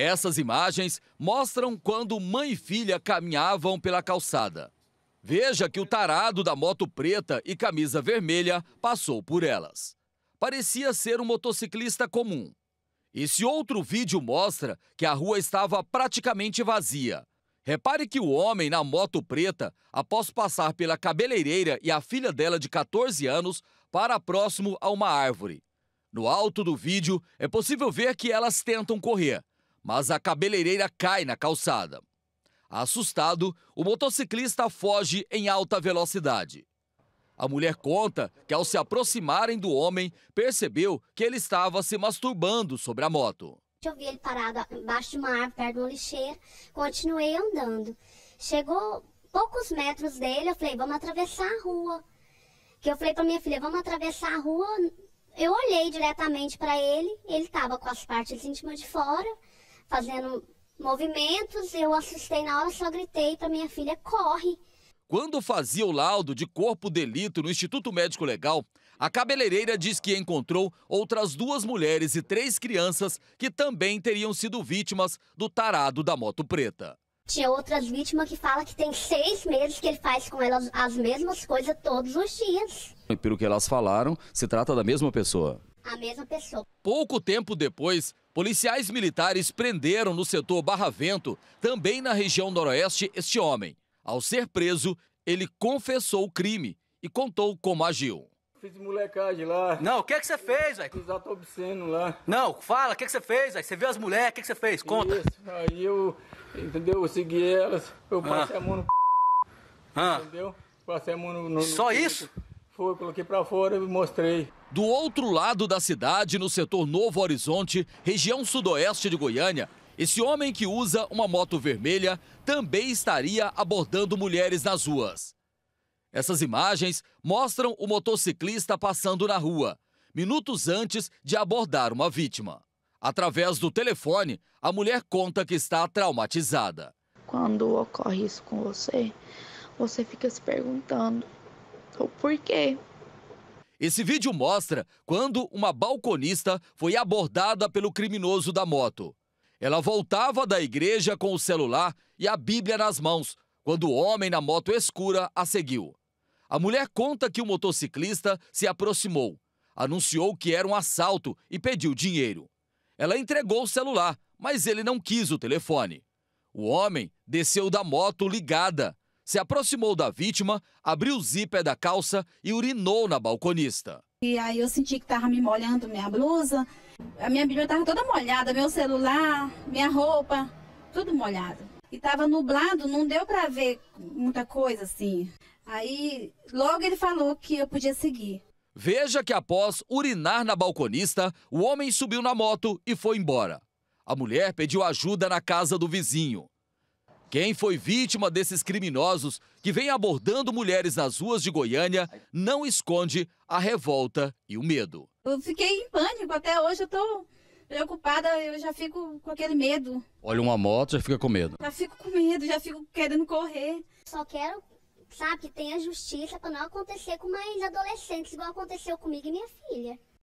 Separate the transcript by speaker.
Speaker 1: Essas imagens mostram quando mãe e filha caminhavam pela calçada. Veja que o tarado da moto preta e camisa vermelha passou por elas. Parecia ser um motociclista comum. Esse outro vídeo mostra que a rua estava praticamente vazia. Repare que o homem na moto preta, após passar pela cabeleireira e a filha dela de 14 anos, para próximo a uma árvore. No alto do vídeo, é possível ver que elas tentam correr, mas a cabeleireira cai na calçada. Assustado, o motociclista foge em alta velocidade. A mulher conta que, ao se aproximarem do homem, percebeu que ele estava se masturbando sobre a moto.
Speaker 2: Eu vi ele parado embaixo de uma árvore, perto de uma lixeira, continuei andando. Chegou poucos metros dele, eu falei, vamos atravessar a rua. Que eu falei para minha filha, vamos atravessar a rua. Eu olhei diretamente para ele, ele estava com as partes íntimas de fora, fazendo movimentos, eu assustei na hora, só gritei para minha filha:
Speaker 1: corre! Quando fazia o laudo de corpo delito no Instituto Médico Legal, a cabeleireira diz que encontrou outras duas mulheres e três crianças que também teriam sido vítimas do tarado da moto preta.
Speaker 2: Tinha outras vítimas que fala que tem seis meses que ele faz com elas as mesmas coisas todos os dias.
Speaker 1: E pelo que elas falaram, se trata da mesma pessoa
Speaker 2: a mesma pessoa.
Speaker 1: Pouco tempo depois, policiais militares prenderam no setor Barra Vento, também na região noroeste, este homem. Ao ser preso, ele confessou o crime e contou como agiu. Fiz molecagem lá. Não, o que é que você fez, velho? Fiz ato obsceno lá. Não, fala, o que é que você fez, velho? Você viu as mulheres, o que é que você fez? Conta. Isso, aí eu, entendeu? Eu segui elas, eu ah. passei ah. a mão no... Ah. Entendeu? Passei a mão no... no Só no... isso? Foi, coloquei para fora e mostrei. Do outro lado da cidade, no setor Novo Horizonte, região sudoeste de Goiânia, esse homem que usa uma moto vermelha também estaria abordando mulheres nas ruas. Essas imagens mostram o motociclista passando na rua, minutos antes de abordar uma vítima. Através do telefone, a mulher conta que está traumatizada. Quando ocorre isso com você, você fica se perguntando o então, porquê? Esse vídeo mostra quando uma balconista foi abordada pelo criminoso da moto. Ela voltava da igreja com o celular e a Bíblia nas mãos, quando o homem na moto escura a seguiu. A mulher conta que o motociclista se aproximou, anunciou que era um assalto e pediu dinheiro. Ela entregou o celular, mas ele não quis o telefone. O homem desceu da moto ligada se aproximou da vítima, abriu o zíper da calça e urinou na balconista.
Speaker 2: E aí eu senti que estava me molhando minha blusa, a minha bíblia estava toda molhada, meu celular, minha roupa, tudo molhado. E estava nublado, não deu para ver muita coisa assim. Aí logo ele falou que eu podia seguir.
Speaker 1: Veja que após urinar na balconista, o homem subiu na moto e foi embora. A mulher pediu ajuda na casa do vizinho. Quem foi vítima desses criminosos que vem abordando mulheres nas ruas de Goiânia não esconde a revolta e o medo.
Speaker 2: Eu fiquei em pânico, até hoje eu estou preocupada, eu já fico com aquele medo.
Speaker 1: Olha uma moto, já fica com medo.
Speaker 2: Já fico com medo, já fico querendo correr. Só quero, sabe, que tenha justiça para não acontecer com mais adolescentes, igual aconteceu comigo e minha filha.